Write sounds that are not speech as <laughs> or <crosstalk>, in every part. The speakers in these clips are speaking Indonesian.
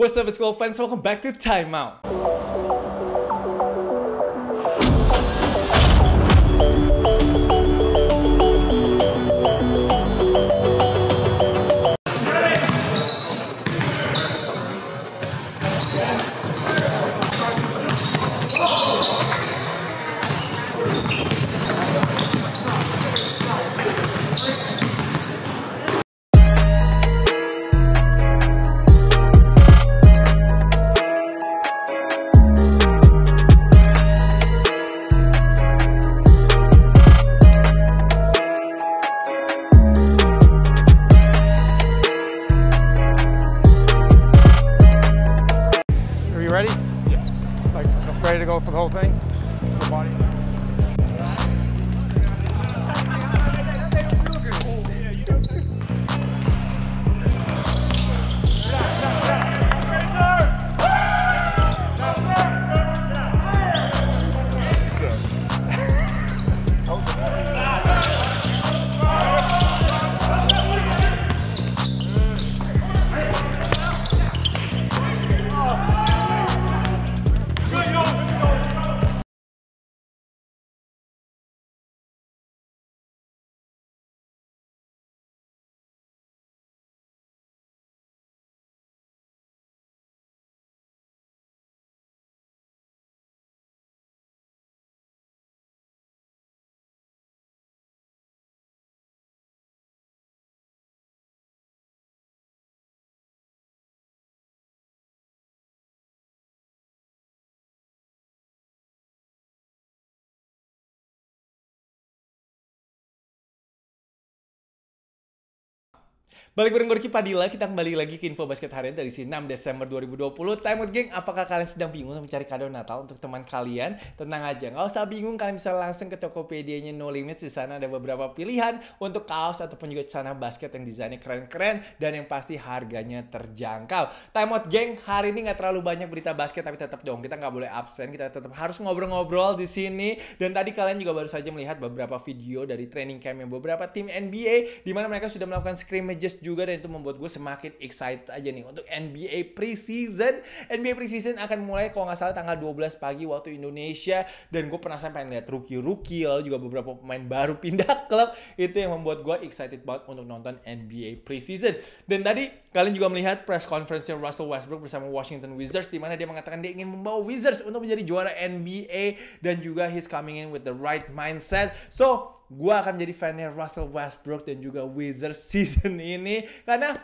What's up, it's Glow fans, welcome back to Timeout. Balik bareng Gorky Padilla, kita kembali lagi ke info basket harian dari 6 Desember 2020. Time out geng, apakah kalian sedang bingung mencari kado Natal untuk teman kalian? Tenang aja, nggak usah bingung, kalian bisa langsung ke Tokopedia-nya No Limits. Di sana ada beberapa pilihan untuk kaos ataupun juga celana basket yang desainnya keren-keren dan yang pasti harganya terjangkau. Time out geng, hari ini nggak terlalu banyak berita basket tapi tetap dong kita nggak boleh absen, kita tetap harus ngobrol-ngobrol di sini. Dan tadi kalian juga baru saja melihat beberapa video dari training camp yang beberapa tim NBA di mana mereka sudah melakukan scrimmages juga dan itu membuat gue semakin excited aja nih untuk NBA preseason. NBA preseason akan mulai kalau nggak salah tanggal 12 pagi waktu Indonesia dan gue pernah sampai lihat rookie-rookie lalu juga beberapa pemain baru pindah <laughs> klub itu yang membuat gue excited banget untuk nonton NBA preseason. Dan tadi kalian juga melihat press conference Russell Westbrook bersama Washington Wizards di mana dia mengatakan dia ingin membawa Wizards untuk menjadi juara NBA dan juga he's coming in with the right mindset. So gue akan jadi fannya Russell Westbrook dan juga Wizards <laughs> season ini karena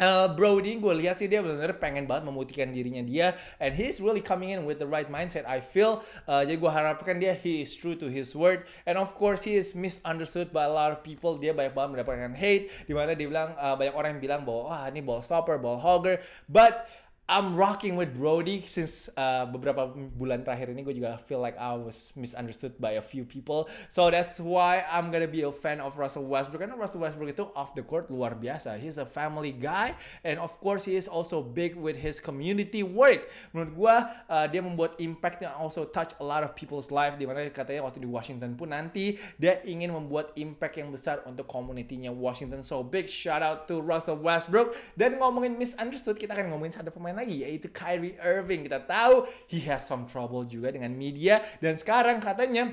Uh, Brody gue lihat sih dia benar-benar pengen banget membuktikan dirinya dia and he's really coming in with the right mindset I feel uh, jadi gue harapkan dia he is true to his word and of course he is misunderstood by a lot of people dia banyak banget mendapatkan hate dimana dia bilang uh, banyak orang yang bilang bahwa wah ini ball stopper ball hogger but I'm rocking with Brody since uh, beberapa bulan terakhir ini gue juga feel like I was misunderstood by a few people. So that's why I'm gonna be a fan of Russell Westbrook. Karena Russell Westbrook itu off the court luar biasa. He's a family guy and of course he is also big with his community work. Menurut gue uh, dia membuat impact yang also touch a lot of people's life. Dimana katanya waktu di Washington pun nanti dia ingin membuat impact yang besar untuk komunitinya Washington. So big shout out to Russell Westbrook. Dan ngomongin misunderstood kita akan ngomongin satu pemain lagi yaitu Kyrie Irving. Kita tahu he has some trouble juga dengan media dan sekarang katanya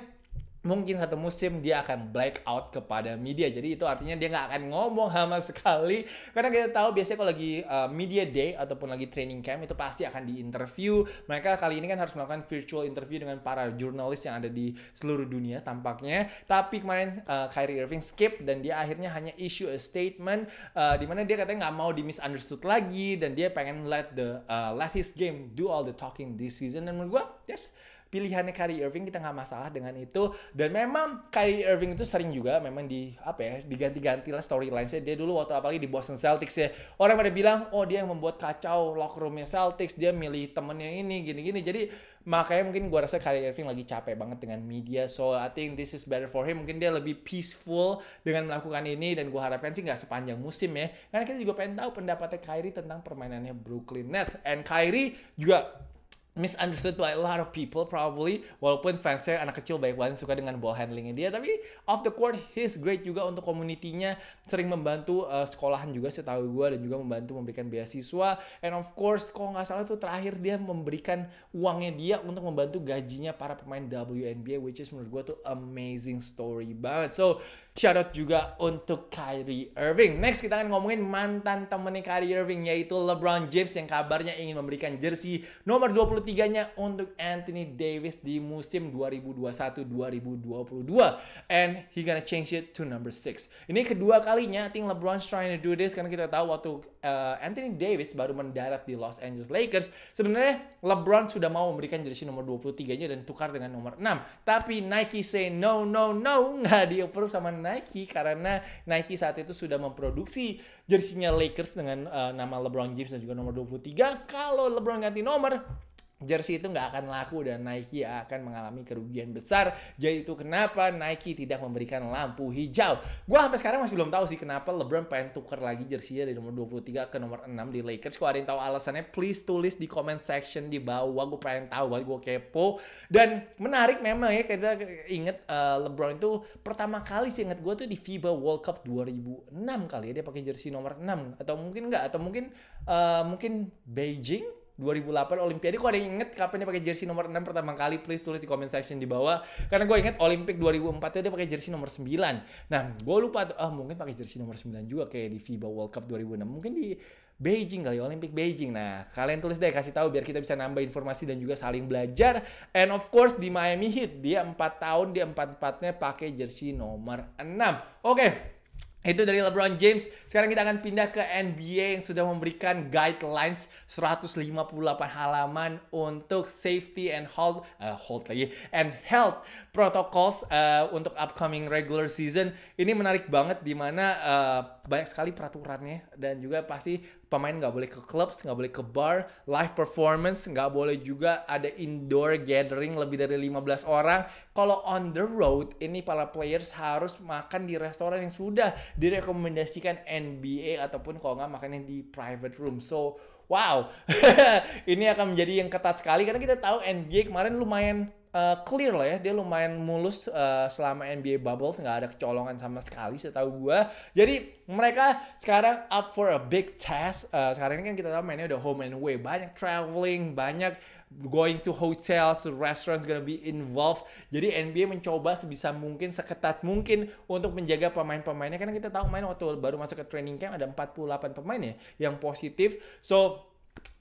mungkin satu musim dia akan black out kepada media jadi itu artinya dia nggak akan ngomong sama sekali karena kita tahu biasanya kalau lagi uh, media day ataupun lagi training camp itu pasti akan diinterview mereka kali ini kan harus melakukan virtual interview dengan para jurnalis yang ada di seluruh dunia tampaknya tapi kemarin uh, Kyrie Irving skip dan dia akhirnya hanya issue a statement uh, mana dia katanya nggak mau di misunderstood lagi dan dia pengen let the uh, let his game do all the talking this season dan menurut gue Yes, pilihannya Kyrie Irving kita nggak masalah dengan itu. Dan memang Kyrie Irving itu sering juga memang di apa ya diganti-ganti lah saya Dia dulu waktu apalagi di Boston Celtics ya orang pada bilang oh dia yang membuat kacau locker roomnya Celtics dia milih temennya ini gini-gini. Jadi makanya mungkin gua rasa Kyrie Irving lagi capek banget dengan media. So I think this is better for him. Mungkin dia lebih peaceful dengan melakukan ini dan gua harapkan sih nggak sepanjang musim ya. Karena kita juga pengen tahu pendapatnya Kyrie tentang permainannya Brooklyn Nets. And Kyrie juga misunderstood by a lot of people probably walaupun fansnya anak kecil baik banget suka dengan ball handlingnya dia tapi off the court he's great juga untuk komunitinya. sering membantu uh, sekolahan juga setahu gue dan juga membantu memberikan beasiswa and of course kalau nggak salah tuh terakhir dia memberikan uangnya dia untuk membantu gajinya para pemain WNBA which is menurut gue tuh amazing story banget so Shoutout juga untuk Kyrie Irving. Next kita akan ngomongin mantan temennya Kyrie Irving yaitu LeBron James yang kabarnya ingin memberikan jersey nomor 23-nya untuk Anthony Davis di musim 2021-2022. And he gonna change it to number 6. Ini kedua kalinya I think LeBron's trying to do this karena kita tahu waktu uh, Anthony Davis baru mendarat di Los Angeles Lakers, sebenarnya LeBron sudah mau memberikan jersey nomor 23-nya dan tukar dengan nomor 6. Tapi Nike say no no no <laughs> nggak di-approve sama Nike karena Nike saat itu sudah memproduksi jersinya Lakers dengan uh, nama LeBron James dan juga nomor 23. Kalau LeBron ganti nomor, jersey itu nggak akan laku dan Nike akan mengalami kerugian besar. Jadi itu kenapa Nike tidak memberikan lampu hijau. Gua sampai sekarang masih belum tahu sih kenapa LeBron pengen tuker lagi jersey dari nomor 23 ke nomor 6 di Lakers. Kalau ada yang tahu alasannya, please tulis di comment section di bawah. Gua pengen tahu, banget gue kepo. Dan menarik memang ya kita inget uh, eh, LeBron itu pertama kali sih inget gue tuh di FIBA World Cup 2006 kali ya dia pakai jersey nomor 6 atau mungkin nggak atau mungkin uh, mungkin Beijing 2008 Olimpiade kok ada yang inget kapan dia pakai jersey nomor 6 pertama kali please tulis di comment section di bawah karena gue inget Olimpik 2004 dia pakai jersey nomor 9 nah gue lupa ah mungkin pakai jersey nomor 9 juga kayak di FIBA World Cup 2006 mungkin di Beijing kali Olimpik Beijing nah kalian tulis deh kasih tahu biar kita bisa nambah informasi dan juga saling belajar and of course di Miami Heat dia 4 tahun dia 4-4 empatnya pakai jersey nomor 6 oke okay. Itu dari LeBron James. Sekarang kita akan pindah ke NBA yang sudah memberikan guidelines 158 halaman untuk safety and hold uh, hold lagi and health protocols uh, untuk upcoming regular season. Ini menarik banget di mana uh, banyak sekali peraturannya dan juga pasti pemain nggak boleh ke klub, nggak boleh ke bar, live performance nggak boleh juga ada indoor gathering lebih dari 15 orang. Kalau on the road ini para players harus makan di restoran yang sudah direkomendasikan NBA ataupun kalau nggak makannya di private room. So wow, <laughs> ini akan menjadi yang ketat sekali karena kita tahu NBA kemarin lumayan uh, clear lah ya dia lumayan mulus uh, selama NBA bubbles nggak ada kecolongan sama sekali setahu gue jadi mereka sekarang up for a big test. uh, sekarang ini kan kita tahu mainnya udah home and away banyak traveling banyak going to hotels, restaurants gonna be involved. Jadi NBA mencoba sebisa mungkin, seketat mungkin untuk menjaga pemain-pemainnya. Karena kita tahu main waktu baru masuk ke training camp ada 48 pemain ya yang positif. So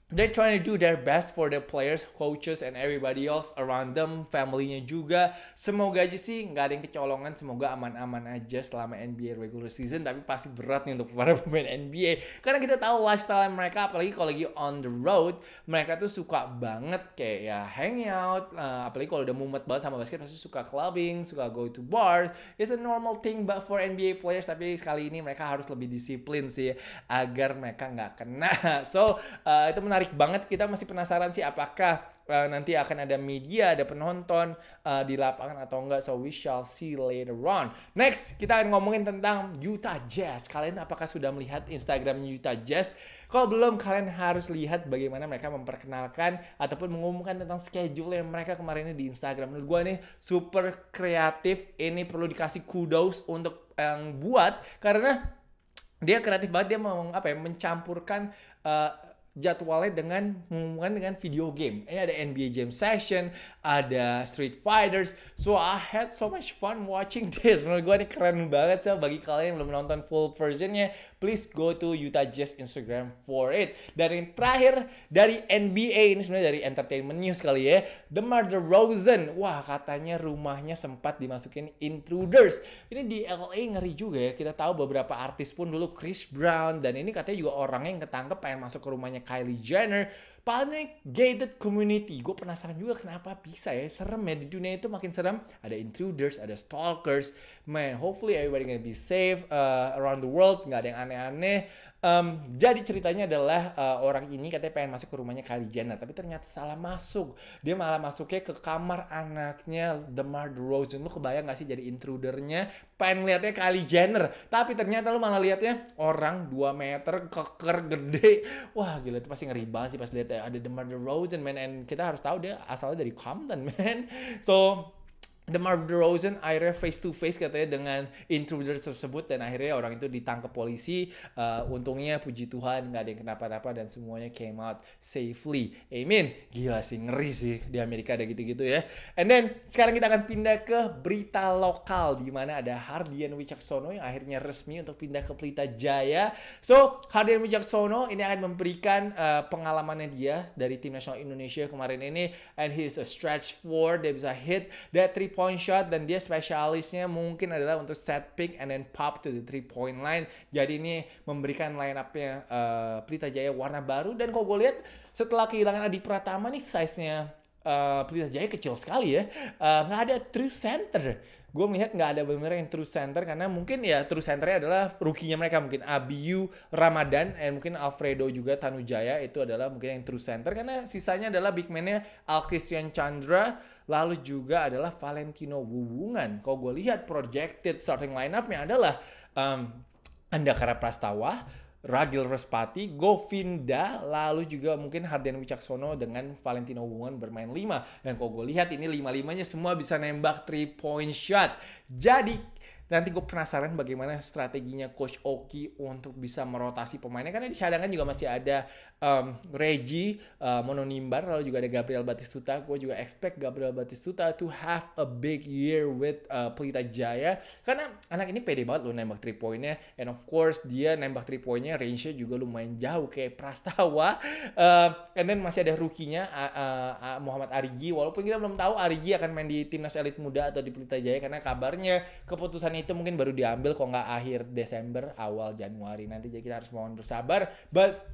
they're trying to do their best for their players, coaches, and everybody else around them, family-nya juga. Semoga aja sih nggak ada yang kecolongan, semoga aman-aman aja selama NBA regular season. Tapi pasti berat nih untuk para <laughs> pemain NBA, karena kita tahu lifestyle mereka, apalagi kalau lagi on the road, mereka tuh suka banget kayak ya hangout, uh, apalagi kalau udah mumet banget sama basket, pasti suka clubbing, suka go to bars. It's a normal thing, but for NBA players, tapi sekali ini mereka harus lebih disiplin sih, agar mereka nggak kena. <laughs> So uh, itu menarik menarik banget. Kita masih penasaran sih apakah uh, nanti akan ada media, ada penonton uh, di lapangan atau enggak. So we shall see later on. Next, kita akan ngomongin tentang Utah Jazz. Kalian apakah sudah melihat Instagram Utah Jazz? Kalau belum, kalian harus lihat bagaimana mereka memperkenalkan ataupun mengumumkan tentang schedule yang mereka kemarin ini di Instagram. Menurut gue nih super kreatif. Ini perlu dikasih kudos untuk yang buat karena dia kreatif banget dia mau apa ya mencampurkan eh, jadwalnya dengan hubungan dengan video game. Ini ada NBA Jam Session, ada Street Fighters. So I had so much fun watching <laughs> this. Menurut gue ini keren banget sih. bagi kalian yang belum nonton full versionnya, please go to Utah Jazz Instagram for it. Dan yang terakhir dari NBA ini sebenarnya dari Entertainment News kali ya. The murder Rosen. Wah katanya rumahnya sempat dimasukin intruders. Ini di LA ngeri juga ya. Kita tahu beberapa artis pun dulu Chris Brown dan ini katanya juga orang yang ketangkep pengen masuk ke rumahnya Kylie Jenner. Panik gated community. Gue penasaran juga kenapa bisa ya. Serem ya di dunia itu makin serem. Ada intruders, ada stalkers. Man, hopefully everybody gonna be safe uh, around the world. Nggak ada yang aneh-aneh. Um, jadi ceritanya adalah uh, orang ini katanya pengen masuk ke rumahnya Kylie Jenner, tapi ternyata salah masuk. Dia malah masuknya ke kamar anaknya the Rose Lu kebayang gak sih jadi intrudernya? Pengen liatnya Kylie Jenner, tapi ternyata lu malah liatnya orang 2 meter, keker, gede. Wah gila itu pasti ngeri banget sih pas lihat ada the Derozan, man. And kita harus tahu dia asalnya dari Compton, <laughs> man. So The The DeRozan akhirnya face to face katanya dengan intruder tersebut dan akhirnya orang itu ditangkap polisi. Uh, untungnya puji Tuhan nggak ada yang kenapa-napa dan semuanya came out safely. Amin. Gila sih ngeri sih di Amerika ada gitu-gitu ya. And then sekarang kita akan pindah ke berita lokal di mana ada Hardian Wicaksono yang akhirnya resmi untuk pindah ke Pelita Jaya. So Hardian Wicaksono ini akan memberikan uh, pengalamannya dia dari tim nasional Indonesia kemarin ini and he is a stretch four dia bisa hit that triple point shot dan dia spesialisnya mungkin adalah untuk set pick and then pop to the three point line. Jadi ini memberikan line up-nya uh, eh, Pelita Jaya warna baru dan kalau gue lihat setelah kehilangan Adi Pratama nih size-nya uh, Pelita Jaya kecil sekali ya. Eh, nggak uh, ada true center gue melihat nggak ada benar yang true center karena mungkin ya true centernya adalah rukinya mereka mungkin Abiu Ramadan dan mungkin Alfredo juga Tanujaya itu adalah mungkin yang true center karena sisanya adalah big man Al Christian Chandra lalu juga adalah Valentino Wubungan kalau gue lihat projected starting lineup-nya adalah um, Andakara Prastawa Ragil Respati, Govinda, lalu juga mungkin Hardian Wicaksono dengan Valentino Wungan bermain 5. Dan kalau gue lihat ini 5-5-nya semua bisa nembak 3 point shot. Jadi Nanti gue penasaran bagaimana strateginya Coach Oki untuk bisa merotasi pemainnya. Karena di cadangan juga masih ada um, Reggie uh, Mononimbar, lalu juga ada Gabriel Batistuta. Gue juga expect Gabriel Batistuta to have a big year with uh, Pelita Jaya. Karena anak ini pede banget loh nembak 3 poinnya. And of course dia nembak 3 poinnya range-nya juga lumayan jauh kayak Prastawa. <laughs> Uh, and then masih ada rookie-nya uh, uh, Muhammad Arigi. Walaupun kita belum tahu Arigi akan main di timnas elit muda atau di Pelita Jaya. Karena kabarnya keputusan itu mungkin baru diambil kok nggak akhir Desember awal Januari nanti jadi kita harus mohon bersabar but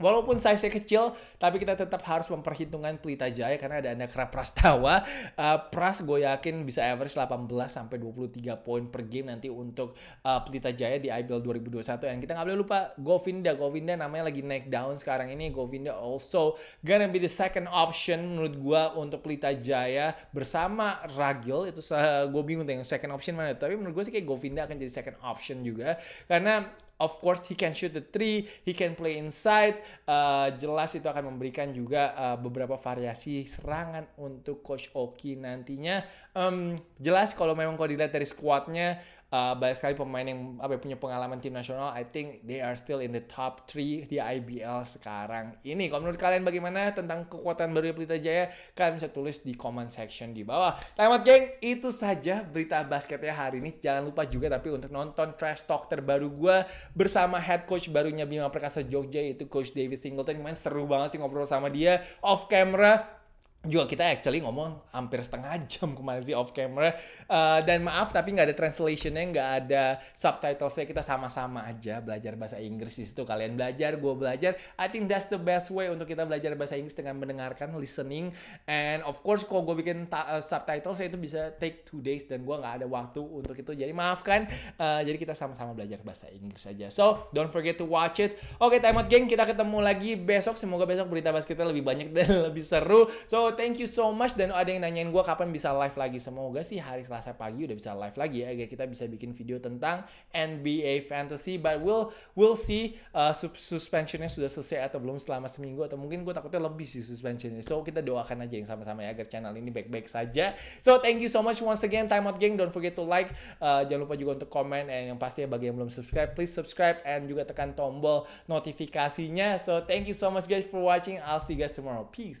Walaupun size-nya kecil, tapi kita tetap harus memperhitungkan pelita jaya karena ada kera Prastawa. Uh, Pras gue yakin bisa average 18 sampai 23 poin per game nanti untuk uh, pelita jaya di IBL 2021. Dan kita nggak boleh lupa Govinda. Govinda namanya lagi naik down sekarang ini. Govinda also gonna be the second option menurut gue untuk pelita jaya bersama Ragil. Itu gue bingung tuh second option mana. Tapi menurut gue sih kayak Govinda akan jadi second option juga. Karena Of course, he can shoot the three, he can play inside. Uh, jelas itu akan memberikan juga uh, beberapa variasi serangan untuk Coach Oki nantinya. Um, jelas kalau memang kau dilihat dari squadnya, uh, banyak sekali pemain yang apa ya, punya pengalaman tim nasional I think they are still in the top 3 di IBL sekarang ini kalau menurut kalian bagaimana tentang kekuatan baru Pelita Jaya kalian bisa tulis di comment section di bawah Tamat geng itu saja berita basketnya hari ini jangan lupa juga tapi untuk nonton trash talk terbaru gue bersama head coach barunya Bima Perkasa Jogja yaitu coach David Singleton kemarin seru banget sih ngobrol sama dia off camera juga kita actually ngomong hampir setengah <laughs> jam kemarin sih off camera uh, dan maaf tapi nggak ada translationnya nggak ada subtitle saya kita sama-sama aja belajar bahasa Inggris di situ kalian belajar gue belajar I think that's the best way untuk kita belajar bahasa Inggris dengan mendengarkan listening and of course kalau gue bikin uh, subtitle saya itu bisa take two days dan gue nggak ada waktu untuk itu jadi maafkan uh, eh, jadi kita sama-sama belajar bahasa Inggris aja so don't forget to watch it oke okay, time out geng kita ketemu lagi besok semoga besok berita bahasa kita lebih banyak <laughs> dan lebih seru so thank you so much dan ada yang nanyain gue kapan bisa live lagi. Semoga sih hari Selasa pagi udah bisa live lagi ya agar kita bisa bikin video tentang NBA Fantasy. But we'll we'll see uh, suspensionnya sudah selesai atau belum selama seminggu atau mungkin gue takutnya lebih sih suspensionnya. So kita doakan aja yang sama-sama ya agar channel ini baik-baik saja. So thank you so much once again Time Out Gang. Don't forget to like. Uh, jangan lupa juga untuk comment and yang pasti ya, bagi yang belum subscribe please subscribe and juga tekan tombol notifikasinya. So thank you so much guys for watching. I'll see you guys tomorrow. Peace.